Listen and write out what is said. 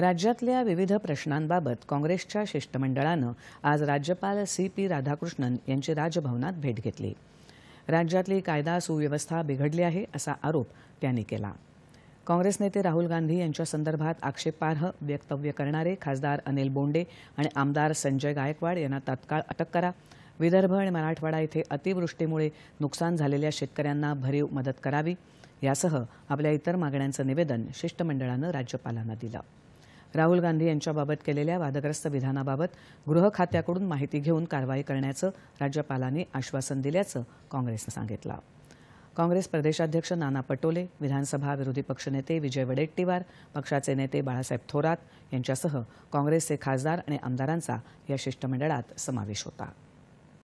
राज्यातल्या विविध प्रश्नांबाबत काँग्रेसच्या शिष्टमंडळानं आज राज्यपाल सी पी राधाकृष्णन यांची राजभवनात भेट घेतली राज्यातली कायदा सुव्यवस्था बिघडली आहे असा आरोप त्यांनी केला काँग्रेस नेते राहुल गांधी यांच्या संदर्भात आक्षेपार्ह वक्तव्य करणारे खासदार अनिल बोंडे आणि आमदार संजय गायकवाड यांना तत्काळ अटक करा विदर्भ आणि मराठवाडा येथे अतिवृष्टीमुळे नुकसान झालेल्या शेतकऱ्यांना भरीव मदत करावी यासह आपल्या इतर मागण्यांचं निवेदन शिष्टमंडळानं राज्यपालांना दिलं राहुल गांधी यांच्याबाबत केलेल्या वादग्रस्त विधानाबाबत गृह खात्याकडून माहिती घेऊन कारवाई करण्याचं राज्यपालांनी आश्वासन दिल्याचं काँग्रेसनं सांगितलं काँग्रेस प्रदेशाध्यक्ष नाना पटोले विधानसभा विरोधी पक्षनेते विजय वडेट्टीवार पक्षाचे नेते बाळासाहेब थोरात यांच्यासह काँग्रेसचे खासदार आणि आमदारांचा या शिष्टमंडळात समावेश होता